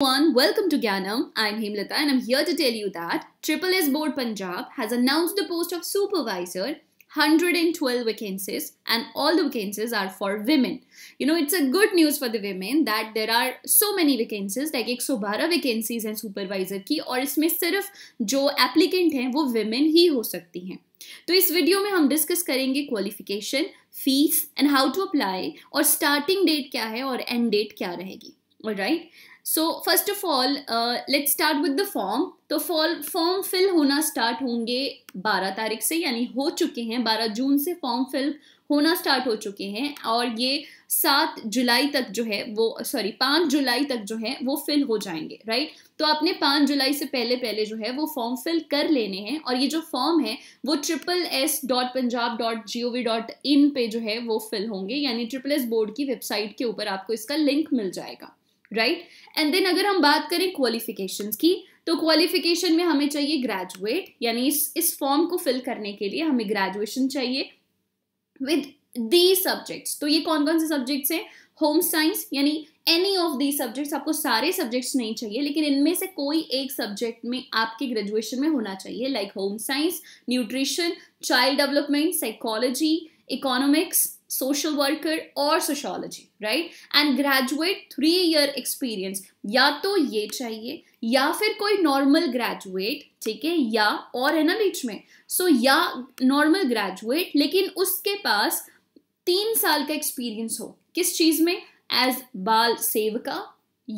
Everyone, welcome to Gyanam. I'm Hemlata and I'm here to tell you that Triple S Board Punjab has announced the post of supervisor, 112 vacancies, and all the vacancies are for women. You know, it's a good news for the women that there are so many vacancies, like 112 vacancies and supervisor ki, और isme sirf jo applicant hain, wo women hi ho sakti hain. तो इस video में हम discuss करेंगे qualification fees and how to apply और starting date क्या है और एंड डेट क्या रहेगी right right? So first of all let start with the form तो फॉर्म फॉर्म फिल होना स्टार्ट होंगे 12 तारीख से यानी हो चुके हैं 12 जून से फॉर्म फिल होना स्टार्ट हो चुके हैं और ये सात जुलाई तक जो है वो सॉरी पाँच जुलाई तक जो है वो फिल हो जाएंगे राइट तो आपने पाँच जुलाई से पहले पहले जो है वो फॉर्म फिल कर लेने हैं और ये जो फॉर्म है वो triple S dot Punjab dot G O V dot in पे जो है वो फिल होंगे यानी ट्रिपल एस बोर्ड की वेबसाइट के ऊपर आपको इसका लिंक मिल जाएगा राइट एंड देन अगर हम बात करें क्वालिफिकेशंस की तो क्वालिफिकेशन में हमें चाहिए ग्रेजुएट यानी इस इस फॉर्म को फिल करने के लिए हमें ग्रेजुएशन चाहिए विद दी सब्जेक्ट्स तो ये कौन कौन से सब्जेक्ट्स हैं होम साइंस यानी एनी ऑफ दी सब्जेक्ट्स आपको सारे सब्जेक्ट्स नहीं चाहिए लेकिन इनमें से कोई एक सब्जेक्ट में आपके ग्रेजुएशन में होना चाहिए like home science nutrition child development psychology economics social worker or sociology right and graduate three year experience या तो ये चाहिए या फिर कोई नॉर्मल ग्रेजुएट ठीक है या और है ना बीच में सो so, या नॉर्मल ग्रेजुएट लेकिन उसके पास तीन साल का एक्सपीरियंस हो किस चीज में एज बाल सेवका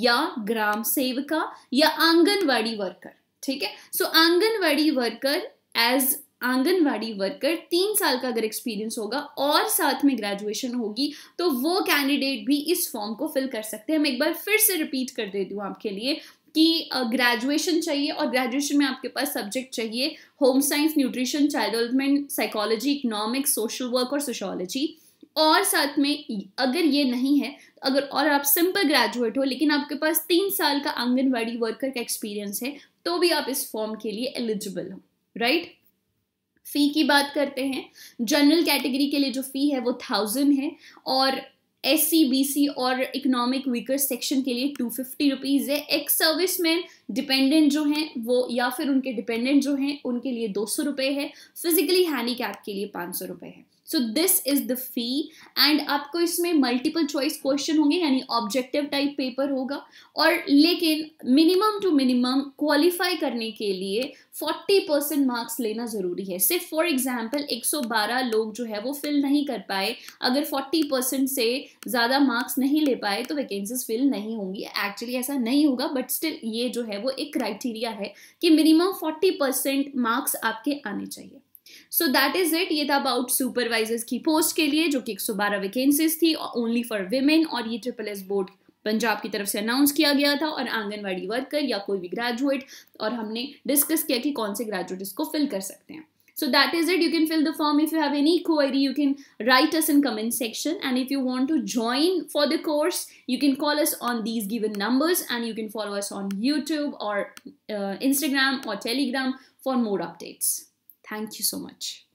या ग्राम सेवका या आंगनवाड़ी वर्कर ठीक है so so, anganwadi worker as anganwadi worker तीन साल का अगर एक्सपीरियंस होगा और साथ में ग्रेजुएशन होगी तो वो कैंडिडेट भी इस फॉर्म को फिल कर सकते हैं मैं एक बार फिर से रिपीट कर देती हूँ आपके लिए कि ग्रेजुएशन चाहिए और ग्रेजुएशन में आपके पास सब्जेक्ट चाहिए home science nutrition child development psychology economics social work और सोशोलॉजी और साथ में अगर ये नहीं है अगर और आप सिंपल ग्रेजुएट हो लेकिन आपके पास तीन साल का आंगनवाड़ी वर्कर का एक्सपीरियंस है तो भी आप इस फॉर्म के लिए एलिजिबल हो राइट right? फ़ी की बात करते हैं जनरल कैटेगरी के लिए जो फ़ी है वो थाउजेंड है और एस सी बी सी और इकोनॉमिक वीकर सेक्शन के लिए टू फिफ्टी रुपीज़ है एक्स सर्विस मैन डिपेंडेंट जो हैं वो या फिर उनके डिपेंडेंट जो हैं उनके लिए दो सौ रुपये है फिजिकली हैंडी कैप के लिए पाँच सौ रुपये है so this is the fee and आपको इसमें मल्टीपल चॉइस क्वेश्चन होंगे यानी ऑब्जेक्टिव टाइप पेपर होगा और लेकिन मिनिमम टू मिनिमम क्वालिफाई करने के लिए फोर्टी परसेंट मार्क्स लेना ज़रूरी है सिर्फ फॉर एग्जाम्पल एक सौ बारह लोग जो है वो फिल नहीं कर पाए अगर फोर्टी परसेंट से ज़्यादा मार्क्स नहीं ले पाए तो वैकेंसीज फिल नहीं होंगी एक्चुअली ऐसा नहीं होगा बट स्टिल ये जो है है वो एक क्राइटेरिया है कि मिनिमम फोर्टी परसेंट मार्क्स आपके आने चाहिए सो दैट इज इट ये था अबाउट सुपरवाइजर्स की पोस्ट के लिए जो कि 112 वैकेंसीज थी ओनली फॉर वेमेन और ये ट्रिपल एस बोर्ड पंजाब की तरफ से अनाउंस किया गया था और आंगनवाड़ी वर्कर या कोई भी ग्रेजुएट और हमने डिस्कस किया कि कौन से ग्रेजुएट इसको फिल कर सकते हैं So that is it. You can fill the form. If you have any query, you can write us in comment section. And if you want to join for the course, you can call us on these given numbers and you can follow us on YouTube or uh, Instagram or Telegram for more updates. Thank you so much.